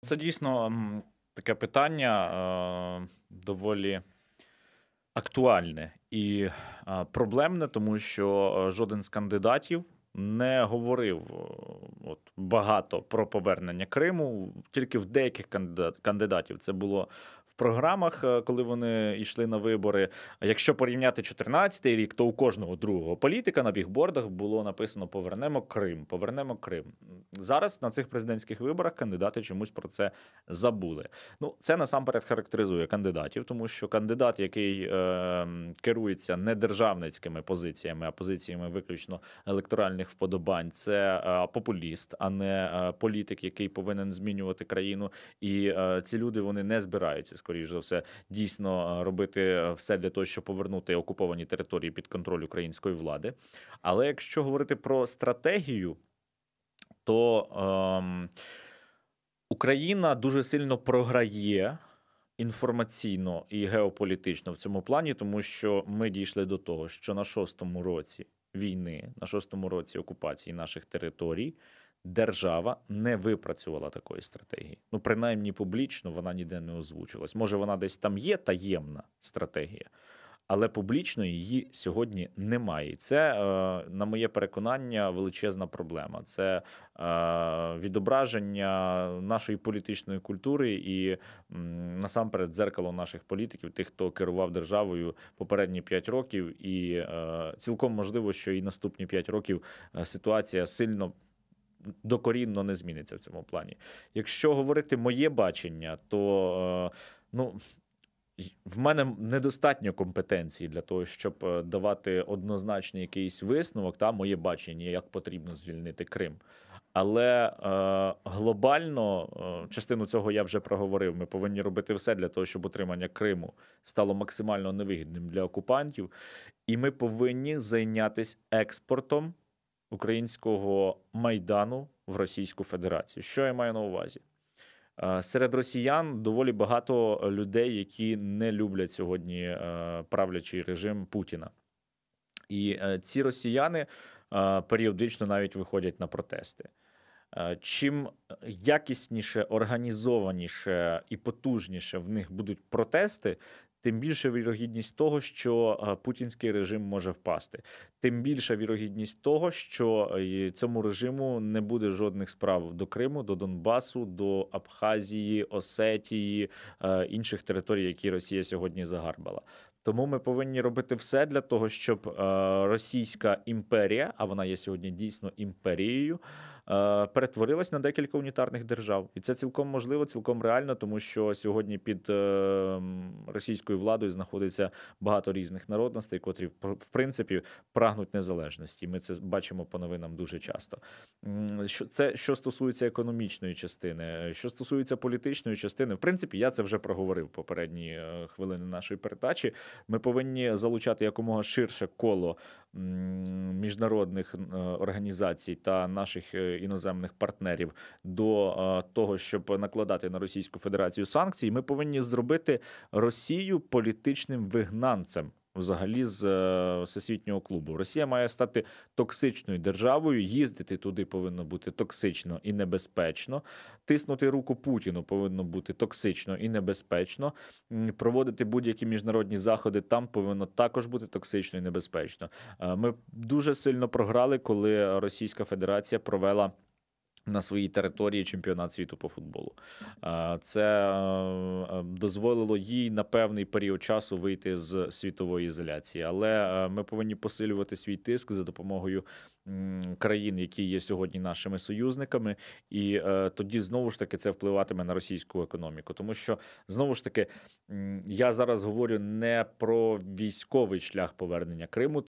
Це дійсно таке питання е, доволі актуальне і е, проблемне, тому що е, жоден з кандидатів не говорив от, багато про повернення Криму. Тільки в деяких кандидатів це було програмах, е, коли вони йшли на вибори. Якщо порівняти 14 рік, то у кожного другого політика на бігбордах було написано Повернемо Крим, повернемо Крим. Зараз на цих президентських виборах кандидати чомусь про це забули. Ну, це насамперед характеризує кандидатів, тому що кандидат, який е, керується не державницькими позиціями, а позиціями виключно електоральних вподобань, це е, популіст, а не е, політик, який повинен змінювати країну. І е, ці люди вони не збираються скоріш за все, дійсно е, робити е, все для того, щоб повернути окуповані території під контроль української влади. Але якщо говорити про стратегію, то ем, Україна дуже сильно програє. Інформаційно і геополітично в цьому плані, тому що ми дійшли до того, що на шостому році війни, на шостому році окупації наших територій держава не випрацювала такої стратегії. Ну, принаймні публічно вона ніде не озвучилась. Може, вона десь там є таємна стратегія, але публічно її сьогодні немає. це, е, на моє переконання, величезна проблема. Це е, відображення нашої політичної культури і насамперед дзеркало наших політиків, тих, хто керував державою попередні 5 років, і е, цілком можливо, що і наступні 5 років ситуація сильно докорінно не зміниться в цьому плані. Якщо говорити моє бачення, то е, ну. В мене недостатньо компетенції для того, щоб е, давати однозначний якийсь висновок, та моє бачення, як потрібно звільнити Крим. Але е, глобально е, частину цього я вже проговорив. Ми повинні робити все для того, щоб утримання Криму стало максимально невигідним для окупантів, і ми повинні зайнятися експортом українського майдану в Російську Федерацію. Що я маю на увазі? Е, серед росіян доволі багато людей, які не люблять сьогодні е, правлячий режим Путіна. І е, ці росіяни періодично навіть виходять на протести. Чим якісніше, організованіше і потужніше в них будуть протести, тим більше вірогідність того, що е, путінський режим може впасти. Тим більша вірогідність того, що е, цьому режиму не буде жодних справ до Криму, до Донбасу, до Абхазії, Осетії е, інших територій, які Росія сьогодні загарбала. Тому ми повинні робити все для того, щоб російська імперія, а вона є сьогодні дійсно імперією. Е, перетворилась на декілька унітарних держав, і це цілком можливо, цілком реально, тому що сьогодні під е, російською владою знаходиться багато різних народностей, котрі в принципі прагнуть незалежності. Ми це бачимо по новинам дуже часто. Що це що стосується економічної частини, що стосується політичної частини, в принципі, я це вже проговорив попередні е, хвилини нашої передачі. Ми повинні залучати якомога ширше коло міжнародних е, організацій та наших е, іноземних партнерів до е, того, щоб накладати на Російську Федерацію санкції, ми повинні зробити Росію політичним вигнанцем взагалі з е, всесвітнього клубу. Росія має стати токсичною державою, їздити туди повинно бути токсично і небезпечно. Тиснути руку Путіну повинно бути токсично і небезпечно. Проводити будь-які міжнародні заходи там повинно також бути токсично і небезпечно. Е, ми дуже сильно програли, коли Російська Федерація провела на своїй території чемпіонат світу по футболу. Це е, е, дозволило їй на певний період часу вийти з світової ізоляції, але е, ми повинні посилювати свій тиск за допомогою країн, які є сьогодні нашими союзниками, і тоді знову ж таки це впливатиме на російську економіку, тому що знову ж таки я зараз говорю не про військовий шлях повернення Криму.